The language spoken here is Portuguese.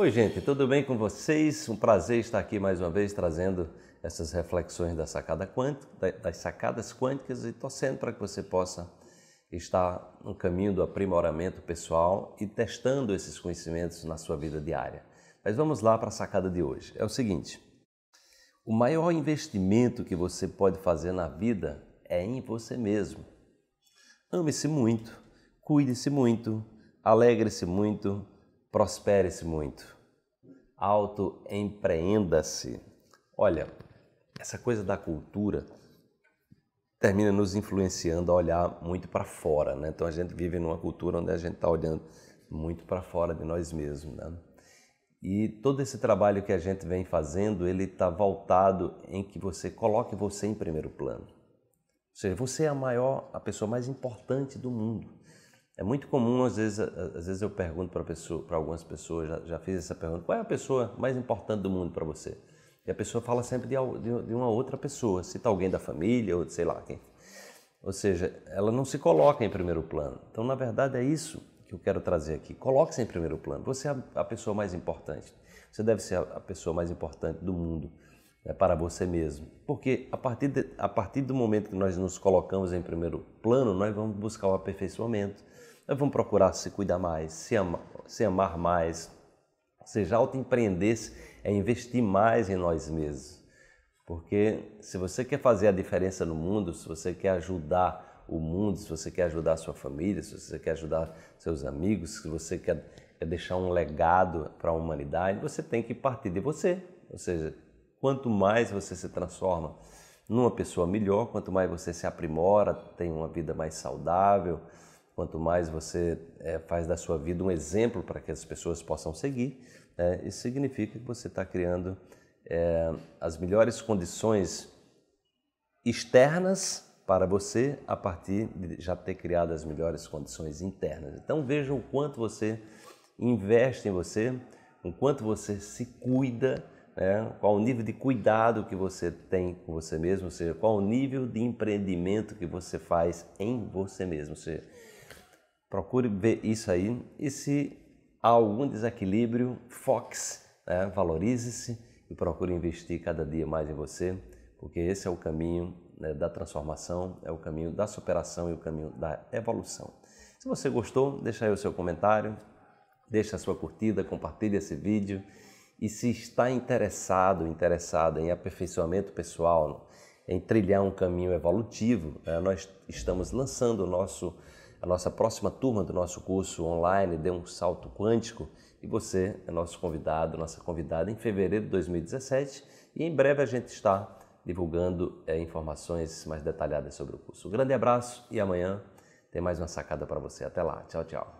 Oi, gente, tudo bem com vocês? Um prazer estar aqui mais uma vez trazendo essas reflexões da sacada quântica, das sacadas quânticas e torcendo para que você possa estar no caminho do aprimoramento pessoal e testando esses conhecimentos na sua vida diária. Mas vamos lá para a sacada de hoje. É o seguinte: o maior investimento que você pode fazer na vida é em você mesmo. Ame-se muito, cuide-se muito, alegre-se muito prospere-se muito, autoempreenda-se. Olha, essa coisa da cultura termina nos influenciando a olhar muito para fora, né? Então a gente vive numa cultura onde a gente está olhando muito para fora de nós mesmos, né? E todo esse trabalho que a gente vem fazendo, ele está voltado em que você coloque você em primeiro plano. Ou seja, você é a maior, a pessoa mais importante do mundo. É muito comum, às vezes, às vezes eu pergunto para pessoa, algumas pessoas, já, já, fiz essa pergunta, qual é a pessoa mais importante do mundo para você? E a pessoa fala sempre de, de, uma outra pessoa, cita alguém da família ou de sei lá quem. Ou seja, ela não se coloca em primeiro plano. Então, na verdade, é isso que eu quero trazer aqui. Coloque-se em primeiro plano. Você é a pessoa mais importante. Você deve ser a pessoa mais importante do mundo é para você mesmo. Porque a partir, de, a partir do momento que nós nos colocamos em primeiro plano, nós vamos buscar o aperfeiçoamento. Nós vamos procurar se cuidar mais, se, ama, se amar mais. Se já autoempreender-se é investir mais em nós mesmos. Porque se você quer fazer a diferença no mundo, se você quer ajudar o mundo, se você quer ajudar a sua família, se você quer ajudar seus amigos, se você quer deixar um legado para a humanidade, você tem que partir de você. Ou seja, Quanto mais você se transforma numa pessoa melhor, quanto mais você se aprimora, tem uma vida mais saudável, quanto mais você é, faz da sua vida um exemplo para que as pessoas possam seguir, né? isso significa que você está criando é, as melhores condições externas para você a partir de já ter criado as melhores condições internas. Então veja o quanto você investe em você, o quanto você se cuida né? qual o nível de cuidado que você tem com você mesmo, ou seja, qual o nível de empreendimento que você faz em você mesmo. Ou seja, procure ver isso aí e se há algum desequilíbrio, fox, né? valorize-se e procure investir cada dia mais em você, porque esse é o caminho né, da transformação, é o caminho da superação e o caminho da evolução. Se você gostou, deixa aí o seu comentário, deixa a sua curtida, compartilhe esse vídeo e se está interessado, interessada em aperfeiçoamento pessoal, em trilhar um caminho evolutivo, né, nós estamos lançando o nosso, a nossa próxima turma do nosso curso online, Dê um Salto Quântico, e você é nosso convidado, nossa convidada em fevereiro de 2017, e em breve a gente está divulgando é, informações mais detalhadas sobre o curso. Um grande abraço e amanhã tem mais uma sacada para você. Até lá. Tchau, tchau.